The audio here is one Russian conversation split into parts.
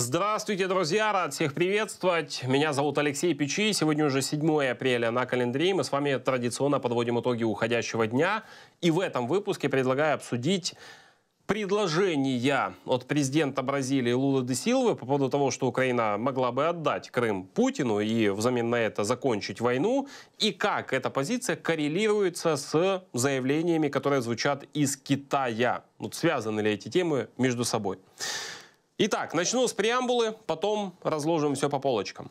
Здравствуйте, друзья! Рад всех приветствовать. Меня зовут Алексей Печи. Сегодня уже 7 апреля на календаре. Мы с вами традиционно подводим итоги уходящего дня. И в этом выпуске предлагаю обсудить предложение от президента Бразилии Лула де Силвы по поводу того, что Украина могла бы отдать Крым Путину и взамен на это закончить войну, и как эта позиция коррелируется с заявлениями, которые звучат из Китая. Вот связаны ли эти темы между собой? Итак, начну с преамбулы, потом разложим все по полочкам.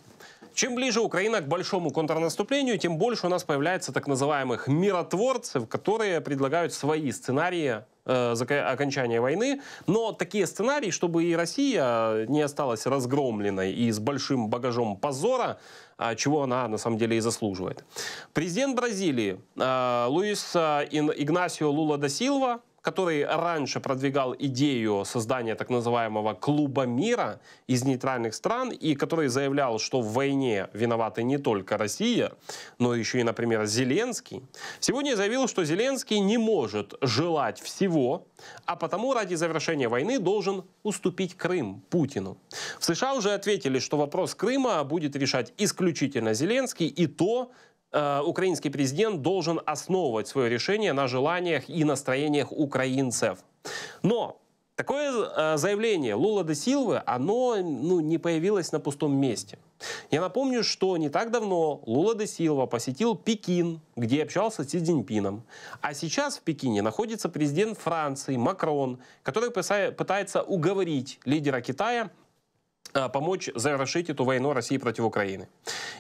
Чем ближе Украина к большому контрнаступлению, тем больше у нас появляется так называемых миротворцев, которые предлагают свои сценарии э, окончания войны. Но такие сценарии, чтобы и Россия не осталась разгромленной и с большим багажом позора, э, чего она на самом деле и заслуживает. Президент Бразилии э, Луис Игнасио Лула да Силва который раньше продвигал идею создания так называемого клуба мира из нейтральных стран и который заявлял, что в войне виноваты не только Россия, но еще и, например, Зеленский, сегодня заявил, что Зеленский не может желать всего, а потому ради завершения войны должен уступить Крым Путину. В США уже ответили, что вопрос Крыма будет решать исключительно Зеленский и то, Э, украинский президент должен основывать свое решение на желаниях и настроениях украинцев. Но Такое э, заявление Лула де Силвы, оно ну, не появилось на пустом месте. Я напомню, что не так давно Лула де Силва посетил Пекин, где общался с Цзиньпином. А сейчас в Пекине находится президент Франции Макрон, который пытается уговорить лидера Китая Э, помочь завершить эту войну России против Украины.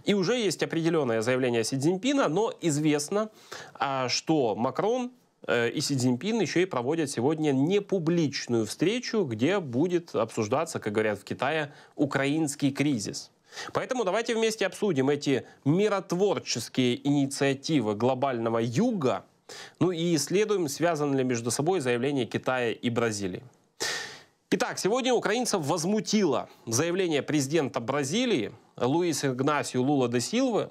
И уже есть определенное заявление Си Цзиньпина, но известно, а, что Макрон э, и Си Цзиньпин еще и проводят сегодня непубличную встречу, где будет обсуждаться, как говорят в Китае, украинский кризис. Поэтому давайте вместе обсудим эти миротворческие инициативы глобального юга, ну и исследуем, связаны ли между собой заявления Китая и Бразилии. Итак, сегодня украинцев возмутило заявление президента Бразилии Луиса Игнасио Лула де Силвы.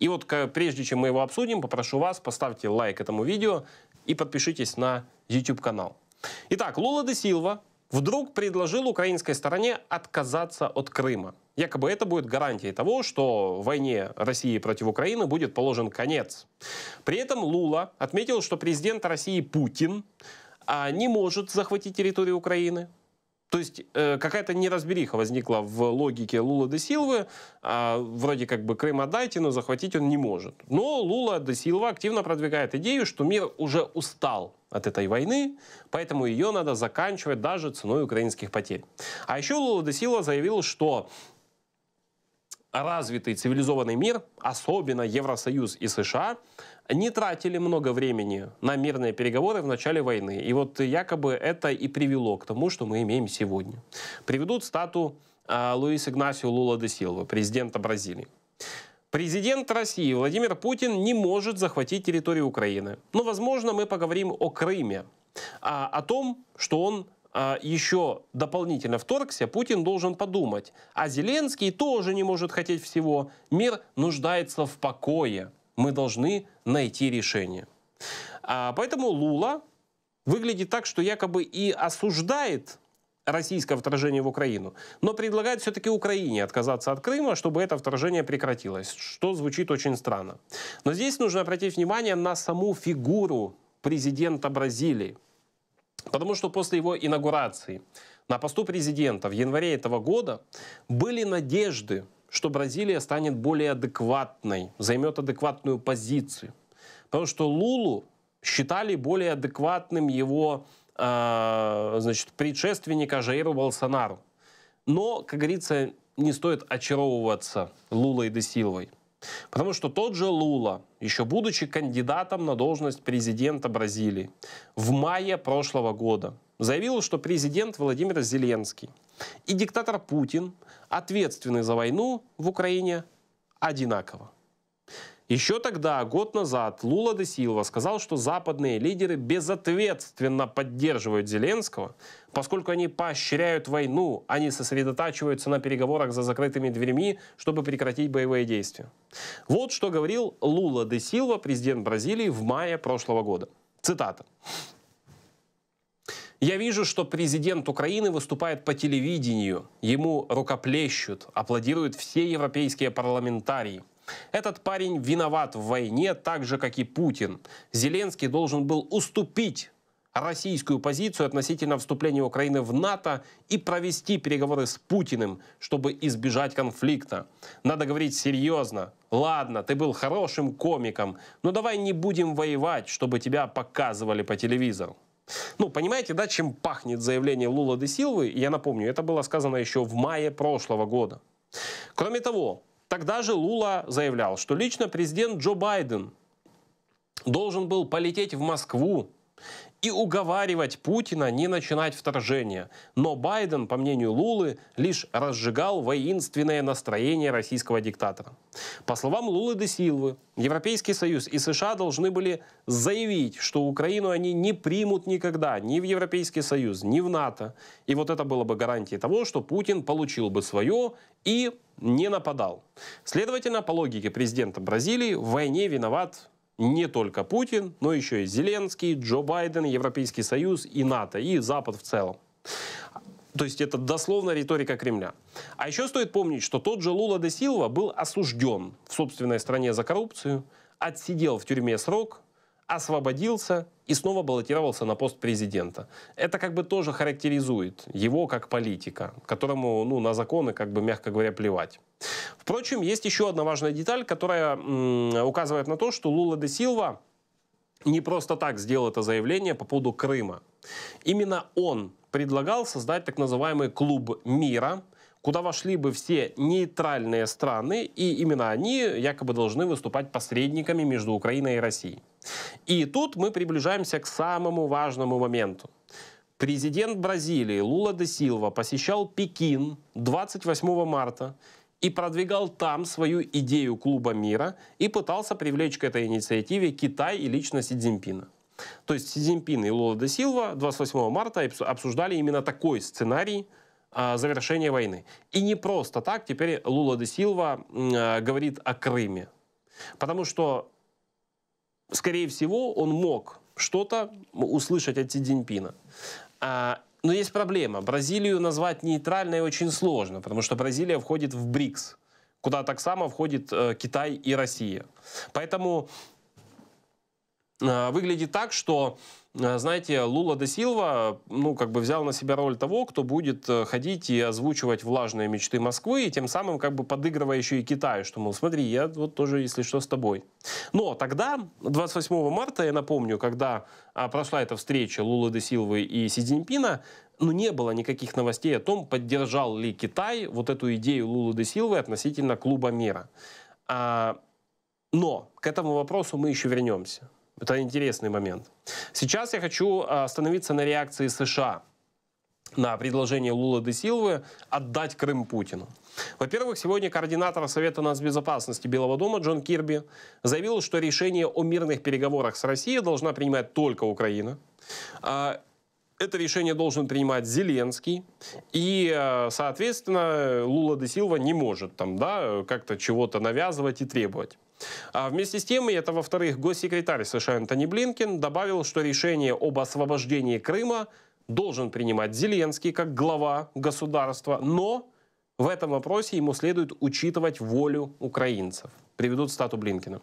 И вот прежде чем мы его обсудим, попрошу вас, поставьте лайк этому видео и подпишитесь на YouTube-канал. Итак, Лула де Силва вдруг предложил украинской стороне отказаться от Крыма. Якобы это будет гарантией того, что войне России против Украины будет положен конец. При этом Лула отметил, что президент России Путин а не может захватить территорию Украины. То есть э, какая-то неразбериха возникла в логике Лула де Силвы. Э, вроде как бы Крым отдайте, но захватить он не может. Но Лула де Силва активно продвигает идею, что мир уже устал от этой войны, поэтому ее надо заканчивать даже ценой украинских потерь. А еще Лула де Силва заявил, что развитый цивилизованный мир, особенно Евросоюз и США, не тратили много времени на мирные переговоры в начале войны. И вот якобы это и привело к тому, что мы имеем сегодня. Приведут стату а, Луиса Игнасио Лула де Силва, президента Бразилии. Президент России Владимир Путин не может захватить территорию Украины. Но, возможно, мы поговорим о Крыме, а, о том, что он а, еще дополнительно вторгся, Путин должен подумать. А Зеленский тоже не может хотеть всего. Мир нуждается в покое мы должны найти решение. А поэтому Лула выглядит так, что якобы и осуждает российское вторжение в Украину, но предлагает все-таки Украине отказаться от Крыма, чтобы это вторжение прекратилось, что звучит очень странно. Но здесь нужно обратить внимание на саму фигуру президента Бразилии, потому что после его инаугурации на посту президента в январе этого года были надежды что Бразилия станет более адекватной, займет адекватную позицию. Потому что Лулу считали более адекватным его э, значит, предшественника Жаиру Болсонару. Но, как говорится, не стоит очаровываться Лулой и Силвой. Потому что тот же Лула, еще будучи кандидатом на должность президента Бразилии, в мае прошлого года заявил, что президент Владимир Зеленский и диктатор Путин – ответственны за войну в Украине одинаково. Еще тогда, год назад, Лула де Силва сказал, что западные лидеры безответственно поддерживают Зеленского, поскольку они поощряют войну, они сосредотачиваются на переговорах за закрытыми дверьми, чтобы прекратить боевые действия. Вот что говорил Лула де Силва, президент Бразилии, в мае прошлого года. Цитата. Я вижу, что президент Украины выступает по телевидению, ему рукоплещут, аплодируют все европейские парламентарии. Этот парень виноват в войне так же, как и Путин. Зеленский должен был уступить российскую позицию относительно вступления Украины в НАТО и провести переговоры с Путиным, чтобы избежать конфликта. Надо говорить серьезно. Ладно, ты был хорошим комиком, но давай не будем воевать, чтобы тебя показывали по телевизору. Ну, понимаете, да, чем пахнет заявление Лула де Силвы, я напомню, это было сказано еще в мае прошлого года. Кроме того, тогда же Лула заявлял, что лично президент Джо Байден должен был полететь в Москву и уговаривать Путина не начинать вторжение. Но Байден, по мнению Лулы, лишь разжигал воинственное настроение российского диктатора. По словам Лулы де Силвы, Европейский Союз и США должны были заявить, что Украину они не примут никогда ни в Европейский Союз, ни в НАТО. И вот это было бы гарантией того, что Путин получил бы свое и не нападал. Следовательно, по логике президента Бразилии, в войне виноват не только Путин, но еще и Зеленский, Джо Байден, Европейский Союз и НАТО, и Запад в целом. То есть это дословно риторика Кремля. А еще стоит помнить, что тот же Лула де Силва был осужден в собственной стране за коррупцию, отсидел в тюрьме срок, освободился и снова баллотировался на пост президента. Это как бы тоже характеризует его как политика, которому ну, на законы, как бы, мягко говоря, плевать. Впрочем, есть еще одна важная деталь, которая м, указывает на то, что Лула де Силва не просто так сделал это заявление по поводу Крыма. Именно он предлагал создать так называемый клуб мира, куда вошли бы все нейтральные страны, и именно они якобы должны выступать посредниками между Украиной и Россией. И тут мы приближаемся к самому важному моменту. Президент Бразилии Лула де Силва посещал Пекин 28 марта и продвигал там свою идею клуба мира и пытался привлечь к этой инициативе Китай и лично Си Цзиньпина. То есть Си Цзиньпин и Лула де Силва 28 марта обсуждали именно такой сценарий а, завершения войны. И не просто так теперь Лула де Силва а, говорит о Крыме. Потому что скорее всего, он мог что-то услышать от Си Цзиньпина. А, но есть проблема. Бразилию назвать нейтральной очень сложно, потому что Бразилия входит в БРИКС, куда так само входит э, Китай и Россия. Поэтому э, выглядит так, что Э, знаете, Лула де Силва, ну, как бы взял на себя роль того, кто будет э, ходить и озвучивать влажные мечты Москвы, и тем самым как бы подыгрывая еще и Китаю, что, мол, смотри, я вот тоже, если что, с тобой. Но тогда, 28 марта, я напомню, когда а, прошла эта встреча Лулы де Силвы и Си Цзиньпина, ну, не было никаких новостей о том, поддержал ли Китай вот эту идею Лулы де Силвы относительно Клуба мира. А, но к этому вопросу мы еще вернемся. Это интересный момент. Сейчас я хочу а, остановиться на реакции США на предложение Лула де Силвы отдать Крым Путину. Во-первых, сегодня координатор Совета нацбезопасности Белого дома Джон Кирби заявил, что решение о мирных переговорах с Россией должна принимать только Украина. А, это решение должен принимать Зеленский. И, а, соответственно, Лула де Силва не может там, да, как-то чего-то навязывать и требовать. А вместе с тем, и это во-вторых, госсекретарь США Антони Блинкин добавил, что решение об освобождении Крыма должен принимать Зеленский как глава государства, но в этом вопросе ему следует учитывать волю украинцев. Приведут стату Блинкина.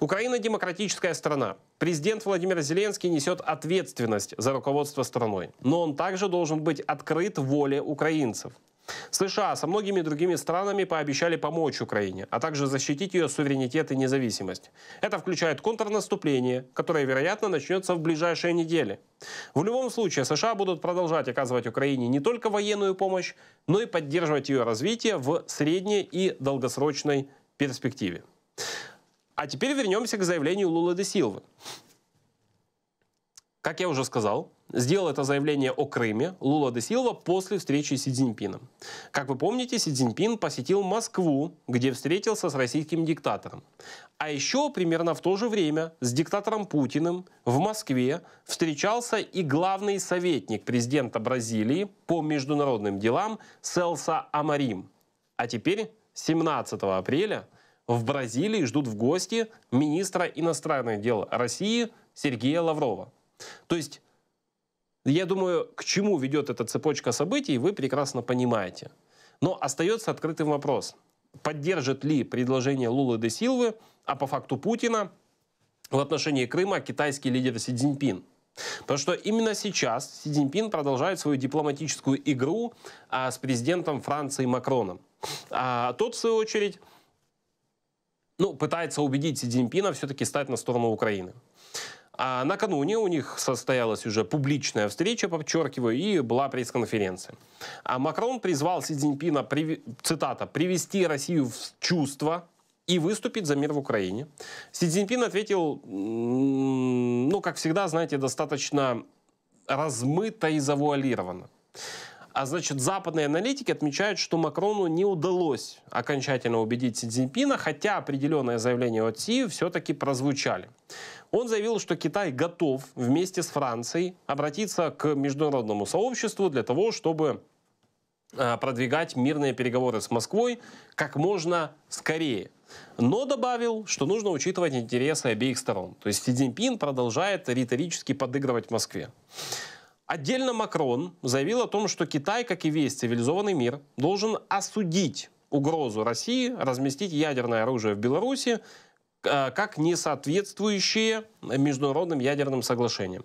Украина – демократическая страна. Президент Владимир Зеленский несет ответственность за руководство страной. Но он также должен быть открыт воле украинцев. США со многими другими странами пообещали помочь Украине, а также защитить ее суверенитет и независимость. Это включает контрнаступление, которое, вероятно, начнется в ближайшие недели. В любом случае, США будут продолжать оказывать Украине не только военную помощь, но и поддерживать ее развитие в средней и долгосрочной перспективе. А теперь вернемся к заявлению Лулы де Силвы как я уже сказал, сделал это заявление о Крыме Лула де Силва после встречи с Си Цзиньпином. Как вы помните, Си Цзиньпин посетил Москву, где встретился с российским диктатором. А еще примерно в то же время с диктатором Путиным в Москве встречался и главный советник президента Бразилии по международным делам Селса Амарим. А теперь, 17 апреля, в Бразилии ждут в гости министра иностранных дел России Сергея Лаврова. То есть, я думаю, к чему ведет эта цепочка событий, вы прекрасно понимаете. Но остается открытым вопрос, поддержит ли предложение Лулы де Силвы, а по факту Путина, в отношении Крыма китайский лидер Си Цзиньпин. Потому что именно сейчас Си Цзиньпин продолжает свою дипломатическую игру а, с президентом Франции Макроном. А тот, в свою очередь, ну, пытается убедить Си Цзиньпина все-таки стать на сторону Украины. А накануне у них состоялась уже публичная встреча, подчеркиваю, и была пресс-конференция. А Макрон призвал Си Цзиньпина, цитата, «привести Россию в чувство», и выступить за мир в Украине. Си Цзиньпин ответил, ну, как всегда, знаете, достаточно размыто и завуалированно. А значит, западные аналитики отмечают, что Макрону не удалось окончательно убедить Си Цзиньпина, хотя определенные заявления от Си все-таки прозвучали. Он заявил, что Китай готов вместе с Францией обратиться к международному сообществу для того, чтобы а, продвигать мирные переговоры с Москвой как можно скорее. Но добавил, что нужно учитывать интересы обеих сторон. То есть Си Цзиньпин продолжает риторически подыгрывать Москве. Отдельно Макрон заявил о том, что Китай, как и весь цивилизованный мир, должен осудить угрозу России разместить ядерное оружие в Беларуси Э, как не соответствующие международным ядерным соглашениям.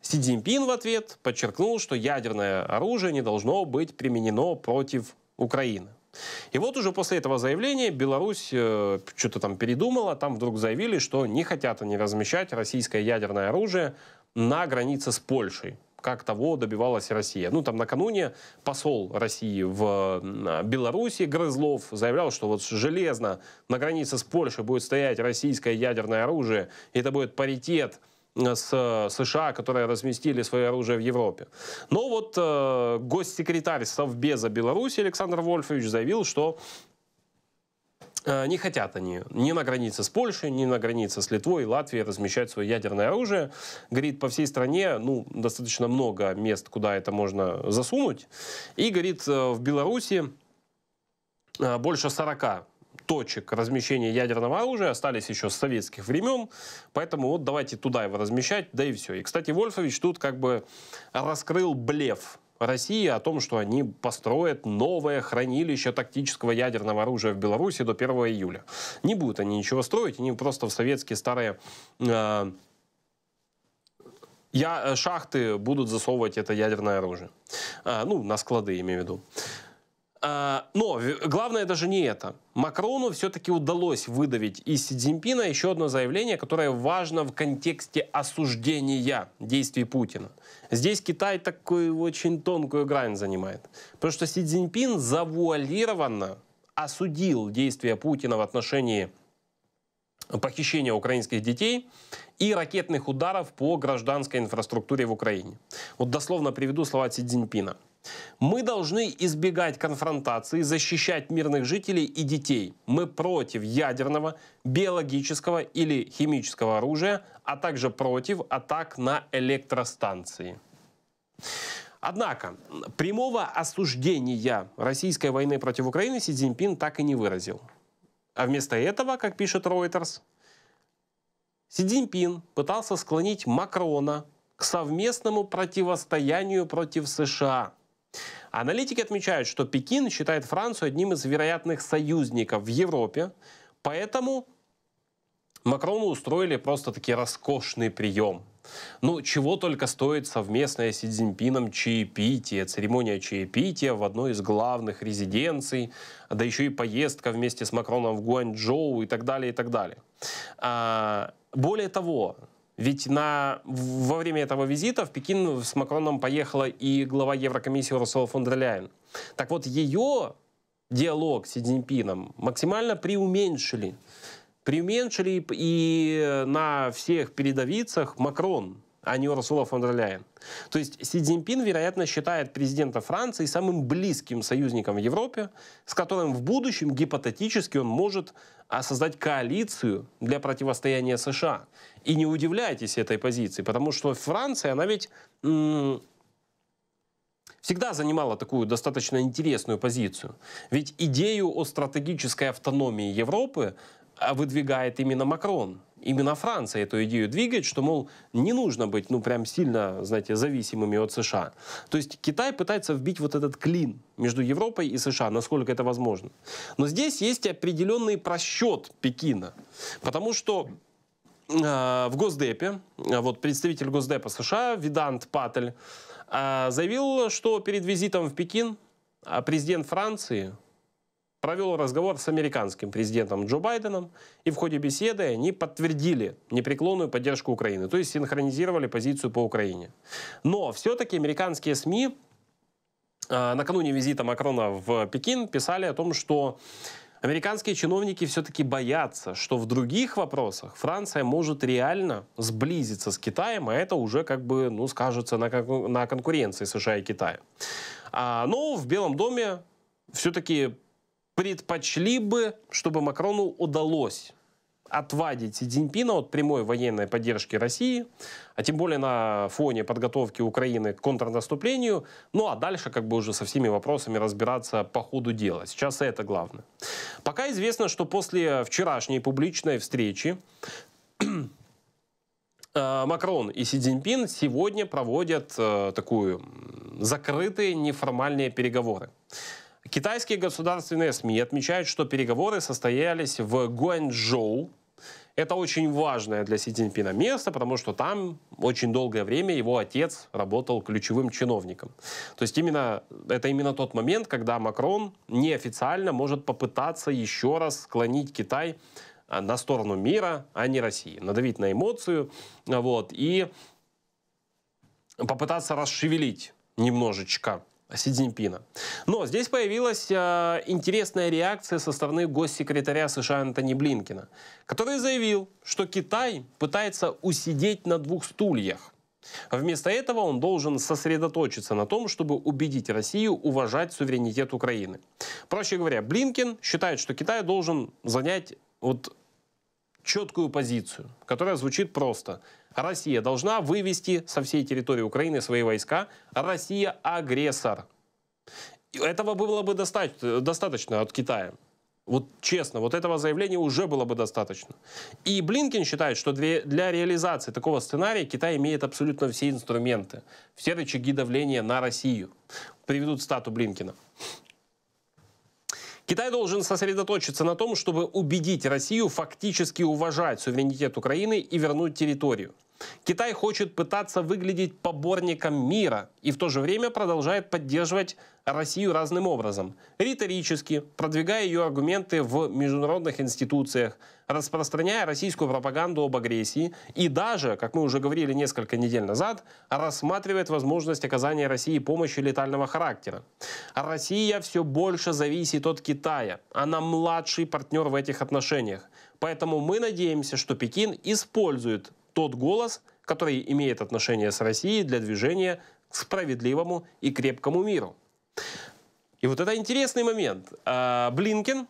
Си Цзиньпин в ответ подчеркнул, что ядерное оружие не должно быть применено против Украины. И вот уже после этого заявления Беларусь э, что-то там передумала, там вдруг заявили, что не хотят они размещать российское ядерное оружие на границе с Польшей как того добивалась Россия. Ну, там накануне посол России в а, Беларуси Грызлов заявлял, что вот железно на границе с Польшей будет стоять российское ядерное оружие, и это будет паритет э, с США, которые разместили свое оружие в Европе. Но вот э, госсекретарь Совбеза Беларуси Александр Вольфович заявил, что Э, не хотят они ни на границе с Польшей, ни на границе с Литвой и Латвией размещать свое ядерное оружие. Говорит, по всей стране ну, достаточно много мест, куда это можно засунуть. И, говорит, э, в Беларуси э, больше 40 точек размещения ядерного оружия остались еще с советских времен, поэтому вот давайте туда его размещать, да и все. И, кстати, Вольфович тут как бы раскрыл блеф России о том, что они построят новое хранилище тактического ядерного оружия в Беларуси до 1 июля. Не будут они ничего строить, они просто в советские старые э, я, э, шахты будут засовывать это ядерное оружие. А, ну, на склады, имею в виду. А, но главное даже не это. Макрону все-таки удалось выдавить из Си Цзиньпина еще одно заявление, которое важно в контексте осуждения действий Путина. Здесь Китай такую очень тонкую грань занимает. Потому что Си Цзиньпин завуалированно осудил действия Путина в отношении похищения украинских детей и ракетных ударов по гражданской инфраструктуре в Украине. Вот дословно приведу слова Си Цзиньпина – мы должны избегать конфронтации, защищать мирных жителей и детей. Мы против ядерного, биологического или химического оружия, а также против атак на электростанции. Однако, прямого осуждения российской войны против Украины Си Цзиньпин так и не выразил. А вместо этого, как пишет Reuters, Си Цзиньпин пытался склонить Макрона к совместному противостоянию против США – Аналитики отмечают, что Пекин считает Францию одним из вероятных союзников в Европе, поэтому Макрону устроили просто-таки роскошный прием. Ну, чего только стоит совместное с Си Цзиньпином чаепитие, церемония чаепития в одной из главных резиденций, да еще и поездка вместе с Макроном в Гуанчжоу и так далее, и так далее. А, более того, ведь на, во время этого визита в Пекин с Макроном поехала и глава Еврокомиссии Урсула фон дер Ляйен. Так вот, ее диалог с Си Цзиньпином максимально приуменьшили, приуменьшили и на всех передовицах Макрон а не Урсула фон дер Ляйен. То есть Си Цзиньпин, вероятно, считает президента Франции самым близким союзником в Европе, с которым в будущем гипотетически он может а, создать коалицию для противостояния США. И не удивляйтесь этой позиции, потому что Франция, она ведь всегда занимала такую достаточно интересную позицию. Ведь идею о стратегической автономии Европы а, выдвигает именно Макрон. Именно Франция эту идею двигает, что, мол, не нужно быть, ну, прям сильно, знаете, зависимыми от США. То есть Китай пытается вбить вот этот клин между Европой и США, насколько это возможно. Но здесь есть определенный просчет Пекина, потому что а, в Госдепе, а, вот представитель Госдепа США Видант Паттель заявил, что перед визитом в Пекин президент Франции провел разговор с американским президентом Джо Байденом, и в ходе беседы они подтвердили непреклонную поддержку Украины, то есть синхронизировали позицию по Украине. Но все-таки американские СМИ а, накануне визита Макрона в Пекин писали о том, что Американские чиновники все-таки боятся, что в других вопросах Франция может реально сблизиться с Китаем, а это уже как бы ну, скажется на, на конкуренции США и Китая. А, но в Белом доме все-таки предпочли бы, чтобы Макрону удалось отвадить Си Цзиньпина от прямой военной поддержки России, а тем более на фоне подготовки Украины к контрнаступлению, ну а дальше как бы уже со всеми вопросами разбираться по ходу дела. Сейчас это главное. Пока известно, что после вчерашней публичной встречи э, Макрон и Си Цзиньпин сегодня проводят э, такую закрытые неформальные переговоры. Китайские государственные СМИ отмечают, что переговоры состоялись в Гуанчжоу. Это очень важное для Си Цзиньпина место, потому что там очень долгое время его отец работал ключевым чиновником. То есть именно, это именно тот момент, когда Макрон неофициально может попытаться еще раз склонить Китай а, на сторону мира, а не России. Надавить на эмоцию вот, и попытаться расшевелить немножечко Си Цзиньпина. Но здесь появилась э, интересная реакция со стороны госсекретаря США Антони Блинкина, который заявил, что Китай пытается усидеть на двух стульях. Вместо этого он должен сосредоточиться на том, чтобы убедить Россию уважать суверенитет Украины. Проще говоря, Блинкин считает, что Китай должен занять вот четкую позицию, которая звучит просто. Россия должна вывести со всей территории Украины свои войска. Россия агрессор. Этого было бы достаточно от Китая. Вот честно, вот этого заявления уже было бы достаточно. И Блинкин считает, что для, для реализации такого сценария Китай имеет абсолютно все инструменты, все рычаги давления на Россию. Приведут стату Блинкина. Китай должен сосредоточиться на том, чтобы убедить Россию фактически уважать суверенитет Украины и вернуть территорию. Китай хочет пытаться выглядеть поборником мира и в то же время продолжает поддерживать Россию разным образом. Риторически, продвигая ее аргументы в международных институциях, распространяя российскую пропаганду об агрессии и даже, как мы уже говорили несколько недель назад, рассматривает возможность оказания России помощи летального характера. Россия все больше зависит от Китая. Она младший партнер в этих отношениях. Поэтому мы надеемся, что Пекин использует тот голос, который имеет отношение с Россией для движения к справедливому и крепкому миру. И вот это интересный момент. А, Блинкен,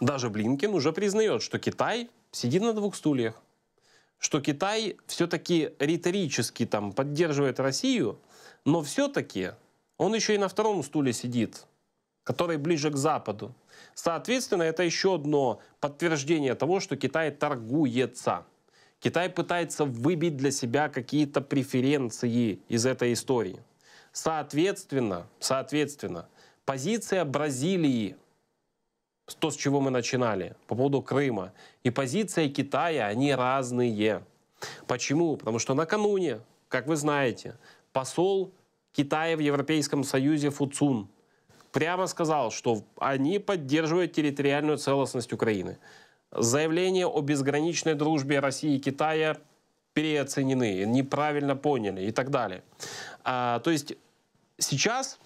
даже Блинкен уже признает, что Китай сидит на двух стульях, что Китай все-таки риторически там поддерживает Россию, но все-таки он еще и на втором стуле сидит, который ближе к Западу. Соответственно, это еще одно подтверждение того, что Китай торгуется. Китай пытается выбить для себя какие-то преференции из этой истории. Соответственно, соответственно, позиция Бразилии, то, с чего мы начинали, по поводу Крыма, и позиция Китая, они разные. Почему? Потому что накануне, как вы знаете, посол Китая в Европейском Союзе Фуцун прямо сказал, что они поддерживают территориальную целостность Украины. Заявления о безграничной дружбе России и Китая переоценены, неправильно поняли и так далее. А, то есть сейчас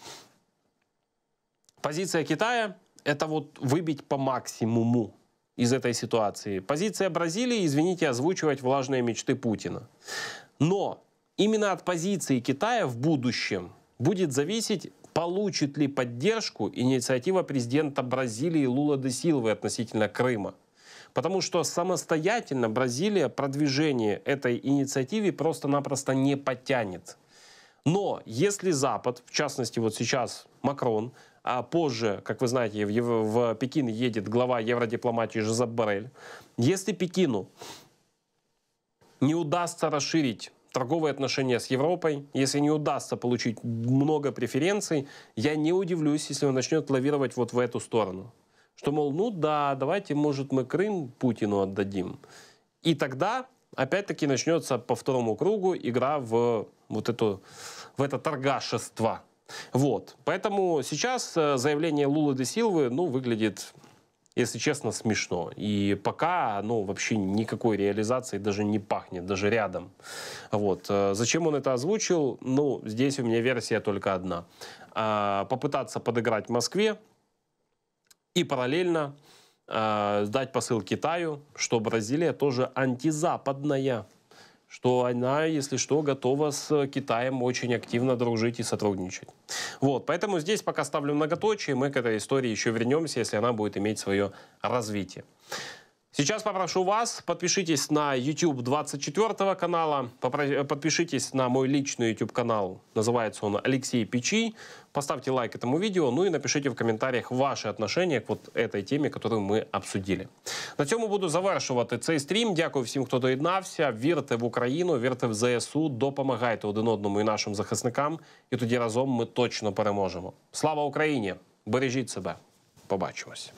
позиция Китая – это вот выбить по максимуму из этой ситуации. Позиция Бразилии, извините, озвучивать влажные мечты Путина. Но именно от позиции Китая в будущем будет зависеть, получит ли поддержку инициатива президента Бразилии Лула де Силвы относительно Крыма. Потому что самостоятельно Бразилия продвижение этой инициативе просто-напросто не подтянет. Но если Запад, в частности вот сейчас Макрон, а позже, как вы знаете, в, в Пекин едет глава евродипломатии Жозеп Барель, если Пекину не удастся расширить торговые отношения с Европой, если не удастся получить много преференций, я не удивлюсь, если он начнет лавировать вот в эту сторону. Что, мол, ну да, давайте, может, мы Крым Путину отдадим. И тогда опять-таки начнется по второму кругу игра в вот эту, в это торгашество. Вот. Поэтому сейчас э, заявление Лулы де Силвы, ну, выглядит, если честно, смешно. И пока, ну, вообще никакой реализации даже не пахнет, даже рядом. Вот. Э, зачем он это озвучил? Ну, здесь у меня версия только одна. Э, попытаться подыграть Москве, и параллельно э, сдать посыл Китаю, что Бразилия тоже антизападная, что она, если что, готова с Китаем очень активно дружить и сотрудничать. Вот, поэтому здесь пока ставлю многоточие, мы к этой истории еще вернемся, если она будет иметь свое развитие. Сейчас попрошу вас, подпишитесь на YouTube 24 канала, подпишитесь на мой личный YouTube канал, называется он Алексей Печи, поставьте лайк этому видео, ну и напишите в комментариях ваши отношення к вот этой темі, которую ми обсудили. На цьому буду завершувати цей стрім. Дякую всім, хто доєднався. Вірте в Україну, вірте в ЗСУ, допомагайте один одному і нашим захисникам, і тоді разом ми точно переможемо. Слава Україні! Бережіть себе, побачимось.